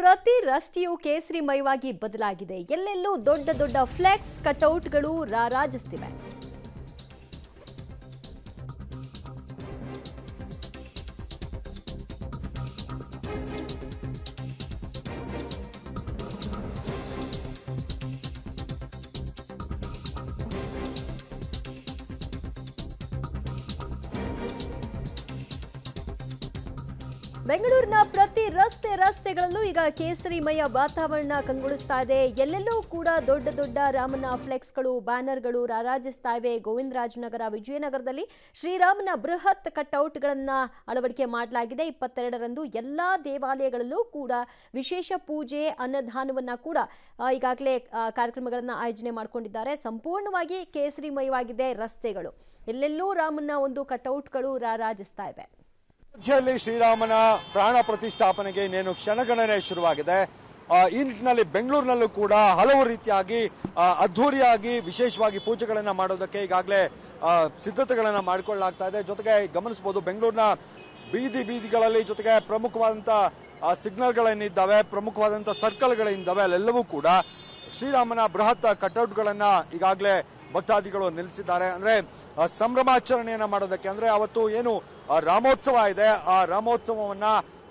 ಪ್ರತಿ ರಸ್ತೆಯೂ ಕೇಸರಿಮಯವಾಗಿ ಬದಲಾಗಿದೆ ಎಲ್ಲೆಲ್ಲೂ ದೊಡ್ಡ ದೊಡ್ಡ ಫ್ಲೆಕ್ಸ್ ಕಟ್ಔಟ್ಗಳು ರಾರಾಜಿಸ್ತಿವೆ ಬೆಂಗಳೂರಿನ ಪ್ರತಿ ರಸ್ತೆ ರಸ್ತೆಗಳಲ್ಲೂ ಈಗ ಕೇಸರಿಮಯ ವಾತಾವರಣ ಕಂಗೊಳಿಸ್ತಾ ಇದೆ ಎಲ್ಲೆಲ್ಲೂ ಕೂಡ ದೊಡ್ಡ ದೊಡ್ಡ ರಾಮನ ಫ್ಲೆಕ್ಸ್ಗಳು ಬ್ಯಾನರ್ಗಳು ರಾರಾಜಿಸ್ತಾ ಇವೆ ಗೋವಿಂದರಾಜನಗರ ವಿಜಯನಗರದಲ್ಲಿ ಶ್ರೀರಾಮನ ಬೃಹತ್ ಕಟ್ಔಟ್ಗಳನ್ನ ಅಳವಡಿಕೆ ಮಾಡಲಾಗಿದೆ ಇಪ್ಪತ್ತೆರಡರಂದು ಎಲ್ಲ ದೇವಾಲಯಗಳಲ್ಲೂ ಕೂಡ ವಿಶೇಷ ಪೂಜೆ ಅನ್ನದಾನವನ್ನು ಕೂಡ ಈಗಾಗಲೇ ಕಾರ್ಯಕ್ರಮಗಳನ್ನು ಆಯೋಜನೆ ಮಾಡಿಕೊಂಡಿದ್ದಾರೆ ಸಂಪೂರ್ಣವಾಗಿ ಕೇಸರಿಮಯವಾಗಿದೆ ರಸ್ತೆಗಳು ಎಲ್ಲೆಲ್ಲೂ ರಾಮನ ಒಂದು ಕಟೌಟ್ಗಳು ರಾರಾಜಿಸ್ತಾ ಇವೆ ಅಯೋಧ್ಯೆಯಲ್ಲಿ ಶ್ರೀರಾಮನ ಪ್ರಾಣ ಪ್ರತಿಷ್ಠಾಪನೆಗೆ ಇನ್ನೇನು ಕ್ಷಣಗಣನೆ ಶುರುವಾಗಿದೆ ಈ ನಿಟ್ಟಿನಲ್ಲಿ ಬೆಂಗಳೂರಿನಲ್ಲೂ ಕೂಡ ಹಲವು ರೀತಿಯಾಗಿ ಅದ್ಧೂರಿಯಾಗಿ ವಿಶೇಷವಾಗಿ ಪೂಜೆಗಳನ್ನು ಮಾಡೋದಕ್ಕೆ ಈಗಾಗಲೇ ಸಿದ್ಧತೆಗಳನ್ನು ಮಾಡಿಕೊಳ್ಳಲಾಗ್ತಾ ಇದೆ ಜೊತೆಗೆ ಗಮನಿಸಬಹುದು ಬೆಂಗಳೂರಿನ ಬೀದಿ ಬೀದಿಗಳಲ್ಲಿ ಜೊತೆಗೆ ಪ್ರಮುಖವಾದಂಥ ಸಿಗ್ನಲ್ಗಳೇನಿದ್ದಾವೆ ಪ್ರಮುಖವಾದಂಥ ಸರ್ಕಲ್ಗಳೇನಿದ್ದಾವೆ ಅಲ್ಲೆಲ್ಲವೂ ಕೂಡ ಶ್ರೀರಾಮನ ಬೃಹತ್ ಕಟೌಟ್ಗಳನ್ನು ಈಗಾಗಲೇ ಭಕ್ತಾದಿಗಳು ನಿಲ್ಲಿಸಿದ್ದಾರೆ ಅಂದ್ರೆ ಸಂಭ್ರಮಾಚರಣೆಯನ್ನ ಮಾಡೋದಕ್ಕೆ ಅಂದ್ರೆ ಅವತ್ತು ಏನು ರಾಮೋತ್ಸವ ಇದೆ ಆ ರಾಮೋತ್ಸವವನ್ನ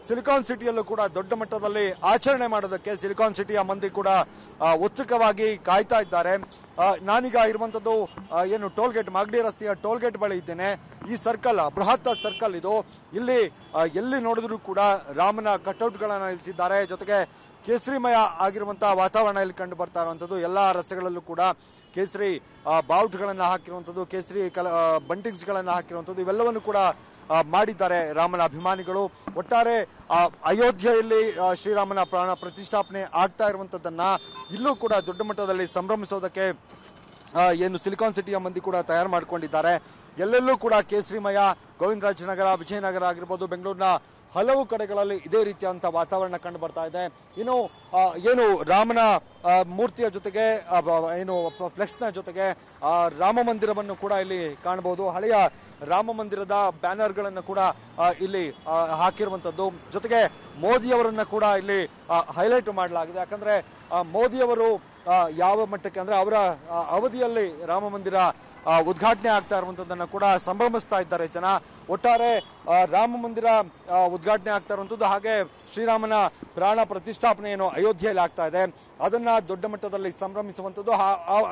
ಸಿಲಿಕಾನ್ ಸಿಟಿಯಲ್ಲೂ ಕೂಡ ದೊಡ್ಡ ಮಟ್ಟದಲ್ಲಿ ಆಚರಣೆ ಮಾಡೋದಕ್ಕೆ ಸಿಲಿಕಾನ್ ಸಿಟಿಯ ಮಂದಿ ಕೂಡ ಉತ್ಸುಕವಾಗಿ ಕಾಯ್ತಾ ಇದ್ದಾರೆ ನಾನೀಗ ಇರುವಂಥದ್ದು ಏನು ಟೋಲ್ ಮಾಗಡಿ ರಸ್ತೆಯ ಟೋಲ್ ಗೇಟ್ ಬಳಿ ಇದ್ದೇನೆ ಈ ಸರ್ಕಲ್ ಬೃಹತ್ ಸರ್ಕಲ್ ಇದು ಇಲ್ಲಿ ಎಲ್ಲಿ ನೋಡಿದ್ರು ಕೂಡ ರಾಮನ ಕಟ್ಔಟ್ಗಳನ್ನು ನಿಲ್ಲಿಸಿದ್ದಾರೆ ಜೊತೆಗೆ ಕೇಸರಿಮಯ ಆಗಿರುವಂತಹ ವಾತಾವರಣ ಇಲ್ಲಿ ಕಂಡು ಬರ್ತಾ ಇರುವಂಥದ್ದು ಎಲ್ಲ ರಸ್ತೆಗಳಲ್ಲೂ ಕೂಡ ಕೇಸರಿ ಬಾವುಟ್ಗಳನ್ನು ಹಾಕಿರುವಂಥದ್ದು ಕೇಸರಿ ಕಲ ಬಂಟಿಂಗ್ಸ್ಗಳನ್ನು ಹಾಕಿರುವಂಥದ್ದು ಇವೆಲ್ಲವನ್ನು ಕೂಡ ಮಾಡಿದ್ದಾರೆ ರಾಮನ ಅಭಿಮಾನಿಗಳು ಒಟ್ಟಾರೆ ಅಯೋಧ್ಯೆಯಲ್ಲಿ ಶ್ರೀರಾಮನ ಪ್ರಾಣ ಪ್ರತಿಷ್ಠಾಪನೆ ಆಗ್ತಾ ಇರುವಂತದ್ದನ್ನ ಇಲ್ಲೂ ಕೂಡ ದೊಡ್ಡ ಮಟ್ಟದಲ್ಲಿ ಸಂಭ್ರಮಿಸೋದಕ್ಕೆ ಏನು ಸಿಲಿಕಾನ್ ಸಿಟಿಯ ಮಂದಿ ಕೂಡ ತಯಾರು ಮಾಡಿಕೊಂಡಿದ್ದಾರೆ ಎಲ್ಲೆಲ್ಲೂ ಕೂಡ ಕೇಸರಿಮಯ ಗೋವಿಂದರಾಜನಗರ ವಿಜಯನಗರ ಆಗಿರ್ಬೋದು ಬೆಂಗಳೂರಿನ ಹಲವು ಕಡೆಗಳಲ್ಲಿ ಇದೇ ರೀತಿಯಾದಂಥ ವಾತಾವರಣ ಕಂಡು ಬರ್ತಾ ಇದೆ ಇನ್ನು ಏನು ರಾಮನ ಮೂರ್ತಿಯ ಜೊತೆಗೆ ಏನು ನ ಜೊತೆಗೆ ರಾಮ ಮಂದಿರವನ್ನು ಕೂಡ ಇಲ್ಲಿ ಕಾಣಬಹುದು ಹಳೆಯ ರಾಮ ಮಂದಿರದ ಬ್ಯಾನರ್ಗಳನ್ನು ಕೂಡ ಇಲ್ಲಿ ಹಾಕಿರುವಂಥದ್ದು ಜೊತೆಗೆ ಮೋದಿಯವರನ್ನು ಕೂಡ ಇಲ್ಲಿ ಹೈಲೈಟ್ ಮಾಡಲಾಗಿದೆ ಯಾಕಂದರೆ ಮೋದಿಯವರು ಯಾವ ಮಟ್ಟಕ್ಕೆ ಅಂದ್ರೆ ಅವರ ಅವಧಿಯಲ್ಲಿ ರಾಮ ಮಂದಿರ ಉದ್ಘಾಟನೆ ಆಗ್ತಾ ಇರುವಂಥದ್ದನ್ನು ಕೂಡ ಸಂಭ್ರಮಿಸ್ತಾ ಇದ್ದಾರೆ ಜನ ಒಟ್ಟಾರೆ ರಾಮ ಮಂದಿರ ಉದ್ಘಾಟನೆ ಆಗ್ತಾ ಇರುವಂತದ್ದು ಹಾಗೆ ಶ್ರೀರಾಮನ ಪ್ರಾಣ ಪ್ರತಿಷ್ಠಾಪನೆ ಏನು ಅಯೋಧ್ಯೆಯಲ್ಲಿ ಆಗ್ತಾ ಇದೆ ಅದನ್ನ ದೊಡ್ಡ ಮಟ್ಟದಲ್ಲಿ ಸಂಭ್ರಮಿಸುವಂತದ್ದು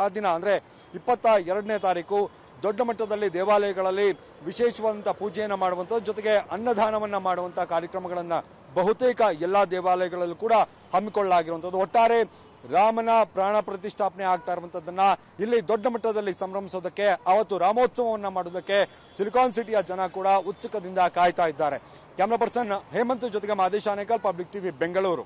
ಆ ದಿನ ಅಂದ್ರೆ ಇಪ್ಪತ್ತ ಎರಡನೇ ತಾರೀಕು ದೊಡ್ಡ ಮಟ್ಟದಲ್ಲಿ ದೇವಾಲಯಗಳಲ್ಲಿ ವಿಶೇಷವಾದಂತಹ ಪೂಜೆಯನ್ನು ಮಾಡುವಂಥದ್ದು ಜೊತೆಗೆ ಅನ್ನದಾನವನ್ನು ಮಾಡುವಂತಹ ಕಾರ್ಯಕ್ರಮಗಳನ್ನು ಬಹುತೇಕ ಎಲ್ಲ ದೇವಾಲಯಗಳಲ್ಲೂ ಕೂಡ ಹಮ್ಮಿಕೊಳ್ಳಲಾಗಿರುವಂಥದ್ದು ಒಟ್ಟಾರೆ ರಾಮನ ಪ್ರಾಣ ಪ್ರತಿಷ್ಠಾಪನೆ ಆಗ್ತಾ ಇರುವಂತದ್ದನ್ನ ಇಲ್ಲಿ ದೊಡ್ಡ ಮಟ್ಟದಲ್ಲಿ ಸಂಭ್ರಮಿಸೋದಕ್ಕೆ ಅವತ್ತು ರಾಮೋತ್ಸವವನ್ನ ಮಾಡೋದಕ್ಕೆ ಸಿಲಿಕಾನ್ ಸಿಟಿಯ ಜನ ಕೂಡ ಉತ್ಸುಕದಿಂದ ಕಾಯ್ತಾ ಇದ್ದಾರೆ ಕ್ಯಾಮ್ರಾ ಪರ್ಸನ್ ಹೇಮಂತ್ ಜೊತೆಗೆ ಮಾದೇಶ್ ಆನೇಕಲ್ ಪಬ್ಲಿಕ್ ಟಿವಿ ಬೆಂಗಳೂರು